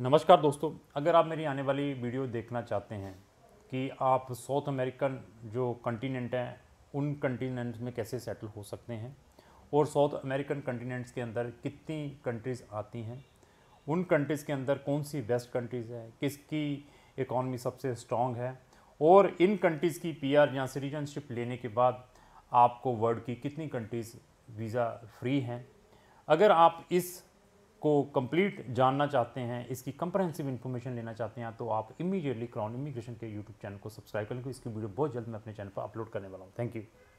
नमस्कार दोस्तों अगर आप मेरी आने वाली वीडियो देखना चाहते हैं कि आप साउथ अमेरिकन जो कंटिनेंट हैं उन कंटिनेंट्स में कैसे सेटल हो सकते हैं और साउथ अमेरिकन कंटिनेंट्स के अंदर कितनी कंट्रीज़ आती हैं उन कंट्रीज़ के अंदर कौन सी बेस्ट कंट्रीज़ है किसकी इकॉनमी सबसे स्ट्रॉन्ग है और इन कंट्रीज़ की आर या सिटीजनशिप लेने के बाद आपको वर्ल्ड की कितनी कंट्रीज़ वीज़ा फ्री हैं अगर आप इस को कंप्लीट जानना चाहते हैं इसकी कंप्रहेंसिव इन्फॉर्मेशन लेना चाहते हैं तो आप इमीडिएटली क्राउन इमिग्रेशन के यूट्यूब चैनल को सब्सक्राइब करें क्योंकि इसकी वीडियो बहुत जल्द मैं अपने चैनल पर अपलोड करने वाला हूँ थैंक यू